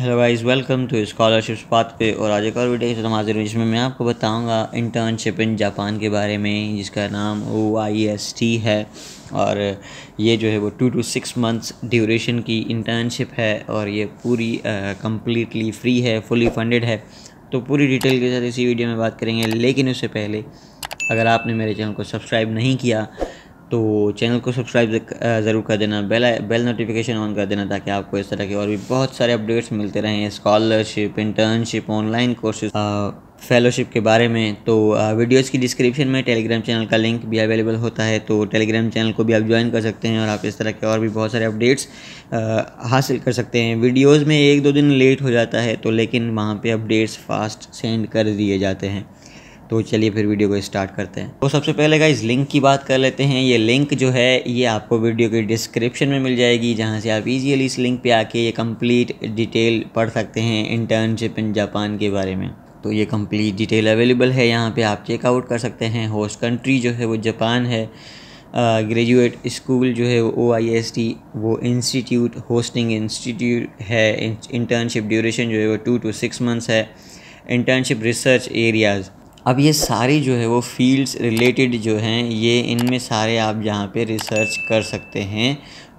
Hello guys welcome to scholarships path पे और आज एक और वीडियो इसमें हाजिर हूँ जिसमें मैं आपको बताऊंगा इंटर्नशिप इन जापान के बारे में जिसका नाम ओ आई एस टी है और ये जो है वो two to six months duration की इंटर्नशिप है और ये पूरी कम्प्लीटली फ्री है फुली फंडेड है तो पूरी डिटेल के साथ इसी वीडियो में बात करेंगे लेकिन उससे पहले अगर आपने मेरे चैनल को सब्सक्राइब नहीं किया तो चैनल को सब्सक्राइब ज़रूर कर देना बेल बेल नोटिफिकेशन ऑन कर देना ताकि आपको इस तरह के और भी बहुत सारे अपडेट्स मिलते रहें scholarship internship online courses fellowship के बारे में तो वीडियोस की डिस्क्रिप्शन में टेलीग्राम चैनल का लिंक भी अवेलेबल होता है तो टेलीग्राम चैनल को भी आप ज्वाइन कर सकते हैं और आप इस तरह के और भी बहुत सारे अपडेट्स हासिल कर सकते हैं वीडियोस में एक दो दिन लेट हो जाता है तो लेकिन वहाँ पे अपडेट्स फास्ट सेंड कर दिए जाते हैं तो चलिए फिर वीडियो को स्टार्ट करते हैं तो सबसे पहले का इस लिंक की बात कर लेते हैं ये लिंक जो है ये आपको वीडियो के डिस्क्रिप्शन में मिल जाएगी जहाँ से आप इजीली इस लिंक पे आके ये कंप्लीट डिटेल पढ़ सकते हैं इंटर्नशिप इन जापान के बारे में तो ये कंप्लीट डिटेल अवेलेबल है यहाँ पे आप चेकआउट कर सकते हैं होस्ट कंट्री जो है वो जापान है ग्रेजुएट uh, स्कूल जो है वो ओ आई एस टी वो इंस्टीट्यूट होस्टिंग इंस्टीट्यूट है इंटर्नशिप ड्यूरेशन जो है वो टू टू सिक्स मंथ्स है इंटर्नशिप रिसर्च एरियाज़ अब ये सारी जो है वो फील्ड्स रिलेटेड जो हैं ये इनमें सारे आप जहाँ पे रिसर्च कर सकते हैं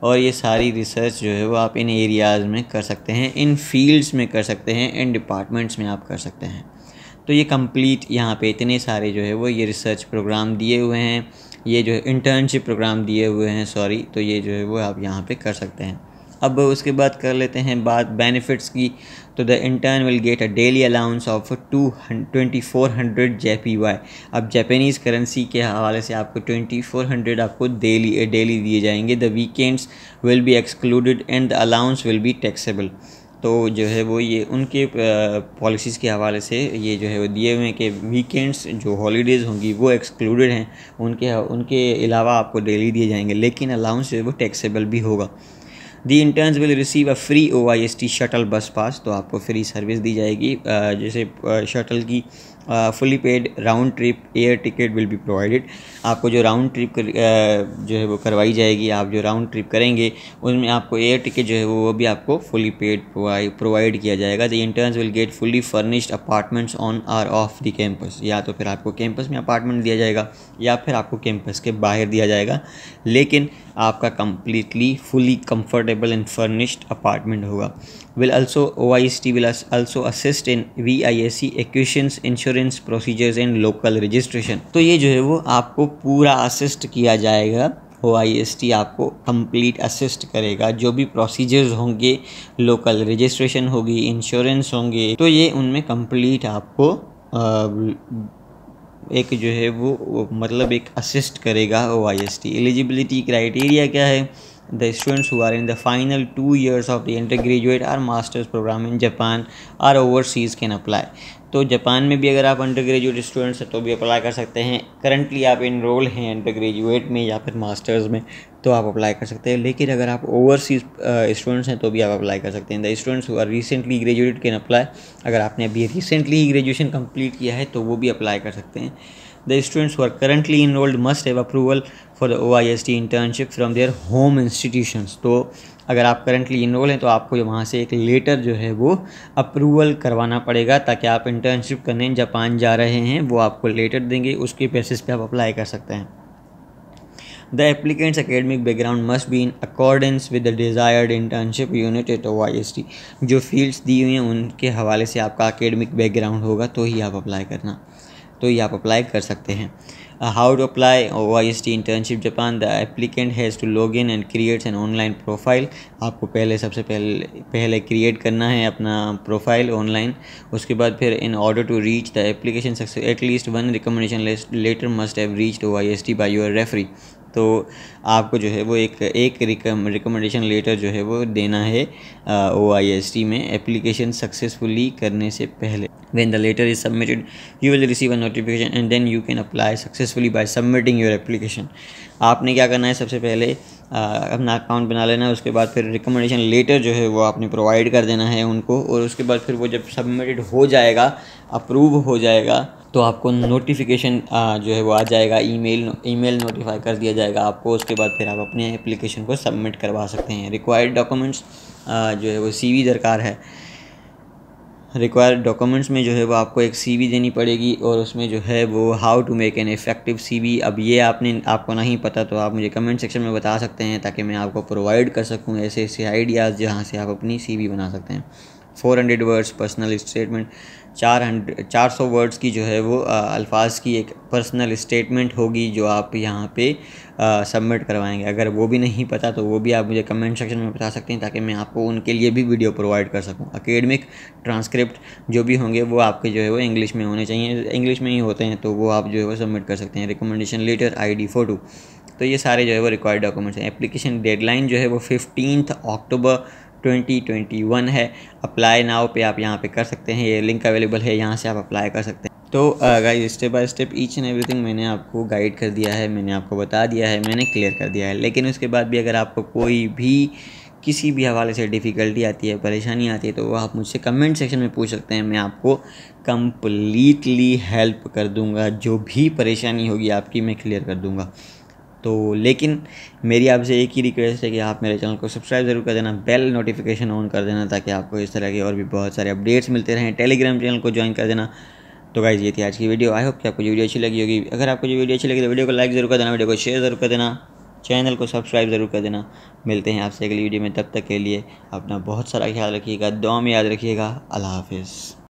और ये सारी रिसर्च जो है वो आप इन एरियाज़ में कर सकते हैं इन फील्ड्स में कर सकते हैं इन डिपार्टमेंट्स में आप कर सकते हैं तो ये कंप्लीट यहाँ पे इतने सारे जो है वो ये रिसर्च प्रोग्राम दिए हुए हैं ये जो है इंटर्नशिप प्रोग्राम दिए हुए हैं सॉरी तो ये जो है वो आप यहाँ पर कर सकते हैं अब उसके बाद कर लेते हैं बात बेनिफिट्स की तो the intern will get a daily allowance of two twenty four hundred J P Y अब जैपनीज करेंसी के हवाले से आपको ट्वेंटी फोर हंड्रेड आपको डेली डेली दिए जाएंगे the weekends will be excluded and the allowance will be taxable तो जो है वो ये उनके पॉलिसीज़ के हवाले से ये जो है वो दिए हुए हैं कि वीकेंड्स जो हॉलीडेज़ होंगी वो एक्सक्लूडेड हैं उनके उनके अलावा आपको डेली दिए जाएंगे लेकिन अलाउंस जो है वो टैक्सेबल भी होगा the interns will receive a free O I S T shuttle bus pass तो आपको फ्री सर्विस दी जाएगी जैसे शटल की fully paid round trip air ticket will be provided आपको जो राउंड ट्रिप कर, uh, जो है वो करवाई जाएगी आप जो राउंड ट्रिप करेंगे उनमें आपको एयर टिकट जो है वो वो भी आपको फुली पेड प्रोवाइड किया जाएगा the interns will get fully furnished apartments on or off the campus या तो फिर आपको कैंपस में अपार्टमेंट दिया जाएगा या फिर आपको कैंपस के बाहर दिया जाएगा लेकिन आपका completely fully comfortable and furnished apartment होगा will also O I S T will also assist in V I S C acquisitions insurance insurance procedures and local registration तो ये जो है वो आपको पूरा असिस्ट किया जाएगा ओ आई आपको कंप्लीट असिस्ट करेगा जो भी प्रोसीजर्स होंगे लोकल रजिस्ट्रेशन होगी इंश्योरेंस होंगे तो ये उनमें कंप्लीट आपको एक जो है वो, वो मतलब एक असिस्ट करेगा O I S T eligibility criteria क्या है the students who are in the final two years of the undergraduate or master's program in Japan or overseas can apply. तो जापान में भी अगर आप अंडर ग्रेजुएट स्टूडेंट्स हैं तो भी अप्लाई कर सकते हैं करंटली आप इनरोल हैं अंडर ग्रेजुएट में या फिर मास्टर्स में तो आप अप्लाई कर सकते हैं लेकिन अगर आप ओवरसीज स्टूडेंट्स हैं तो भी आप अप्लाई कर सकते हैं the students who are recently graduate can apply अगर आपने अभी रिसेंटली ही ग्रेजुएशन कंप्लीट किया है तो वो भी अप्लाई कर सकते हैं the students who are currently enrolled must have approval for the OIST internship from their home institutions. तो अगर आप करंटली इनरोल हैं तो आपको जो वहाँ से एक लेटर जो है वो अप्रूवल करवाना पड़ेगा ताकि आप इंटर्नशिप करने जापान जा रहे हैं वो आपको लेटर देंगे उसके बेसिस पर आप अप्लाई कर सकते हैं the applicants academic background must be in accordance with the desired internship unit at O I S T जो फील्ड्स दी हुई हैं उनके हवाले से आपका अकेडमिक बैकग्राउंड होगा तो ही आप अप्लाई करना तो ये आप अप्लाई कर सकते हैं how to apply O I S T internship Japan the applicant has to log in and creates an online profile आपको पहले सबसे पहले पहले क्रिएट करना है अपना प्रोफाइल ऑनलाइन उसके बाद फिर in order to reach the application success at least one recommendation letter must have reached O I S T by your referee तो आपको जो है वो एक एक रिकमेंडेशन लेटर जो है वो देना है ओ आई एस टी में एप्लीकेशन सक्सेसफुली करने से पहले when the letter is submitted you will receive a notification and then you can apply successfully by submitting your application आपने क्या करना है सबसे पहले आ, अपना अकाउंट बना लेना है उसके बाद फिर रिकमेंडेशन लेटर जो है वो आपने प्रोवाइड कर देना है उनको और उसके बाद फिर वो जब सबमिटेड हो जाएगा अप्रूव हो जाएगा तो आपको नोटिफिकेशन जो है वो आ जाएगा ईमेल ईमेल नोटिफाई कर दिया जाएगा आपको उसके बाद फिर आप अपने एप्लीकेशन को सबमिट करवा सकते हैं रिक्वायर्ड डॉक्यूमेंट्स जो है वो सीवी दरकार है रिक्वायर्ड डॉक्यूमेंट्स में जो है वो आपको एक सीवी देनी पड़ेगी और उसमें जो है वो how to make an effective CV अब ये आपने आपको नहीं पता तो आप मुझे कमेंट सेक्शन में बता सकते हैं ताकि मैं आपको प्रोवाइड कर सकूँ ऐसे ऐसे आइडियाज़ जहाँ से आप अपनी सीवी बना सकते हैं four hundred words personal statement चार हंड्रेड चार सौ वर्ड्स की जो है वो अल्फाज की एक पर्सनल स्टेटमेंट होगी जो आप यहाँ पे सबमिट करवाएंगे अगर वो भी नहीं पता तो वो भी आप मुझे कमेंट सेक्शन में बता सकते हैं ताकि मैं आपको उनके लिए भी वीडियो प्रोवाइड कर सकूँ अकेडमिक ट्रांसक्रिप्ट जो भी होंगे वो आपके जो है वो इंग्लिश में होने चाहिए इंग्लिश में ही होते हैं तो वो आप जो है वो सबमिट कर सकते हैं रिकमेंडेशन लेटर आई फ़ोटो तो ये सारे जो है वो रिक्वायर्ड डॉक्यूमेंट्स हैं एप्लीकेशन डेडलाइन जो है वो फिफ्टीन अक्टूबर 2021 है अप्लाई नाव पे आप यहाँ पे कर सकते हैं ये लिंक अवेलेबल है यहाँ से आप अप्लाई कर सकते हैं तो guys step by step each and everything मैंने आपको गाइड कर दिया है मैंने आपको बता दिया है मैंने क्लियर कर दिया है लेकिन उसके बाद भी अगर आपको कोई भी किसी भी हवाले से डिफ़िकल्टी आती है परेशानी आती है तो वह आप मुझसे कमेंट सेक्शन में पूछ सकते हैं मैं आपको कम्प्लीटली हेल्प कर दूंगा जो भी परेशानी होगी आपकी मैं क्लियर कर दूंगा तो लेकिन मेरी आपसे एक ही रिक्वेस्ट है कि आप मेरे चैनल को सब्सक्राइब ज़रूर कर देना बेल नोटिफिकेशन ऑन कर देना ताकि आपको इस तरह के और भी बहुत सारे अपडेट्स मिलते रहें टेलीग्राम चैनल को ज्वाइन कर देना तो गाइज़ ये थी आज की वीडियो आई होप कि आपको ये वीडियो अच्छी लगी होगी अगर आपको ये वीडियो अच्छी लगी तो वीडियो को लाइक ज़रूर कर देना वीडियो को शेयर ज़रूर कर देना चैनल को सब्सक्राइब ज़रूर कर देना मिलते हैं आपसे अगली वीडियो में तब तक के लिए अपना बहुत सारा ख्याल रखिएगा दुआ में याद रखिएगा अल्लाह हाफिज़